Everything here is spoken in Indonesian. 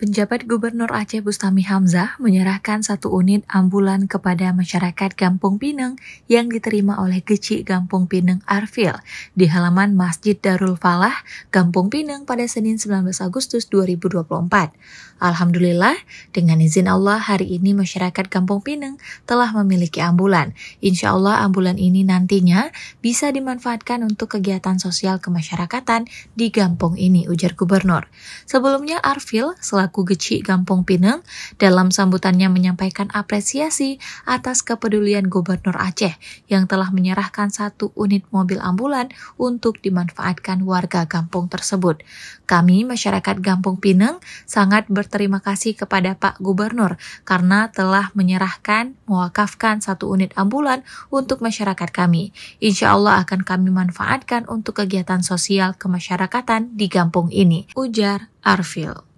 Penjabat Gubernur Aceh Bustami Hamzah menyerahkan satu unit ambulan kepada masyarakat Kampung Pineng yang diterima oleh Geci Kampung Pineng Arfil di halaman Masjid Darul Falah, Kampung Pineng pada Senin 19 Agustus 2024. Alhamdulillah, dengan izin Allah hari ini masyarakat Kampung Pineng telah memiliki ambulan. Insya Allah ambulan ini nantinya bisa dimanfaatkan untuk kegiatan sosial kemasyarakatan di kampung ini, ujar Gubernur. Sebelumnya Arfil selaku Aku Geci Kampung Pineng dalam sambutannya menyampaikan apresiasi atas kepedulian Gubernur Aceh yang telah menyerahkan satu unit mobil ambulan untuk dimanfaatkan warga kampung tersebut. Kami, masyarakat Kampung Pineng, sangat berterima kasih kepada Pak Gubernur karena telah menyerahkan, mewakafkan satu unit ambulan untuk masyarakat kami. Insya Allah akan kami manfaatkan untuk kegiatan sosial kemasyarakatan di kampung ini, ujar Arfil.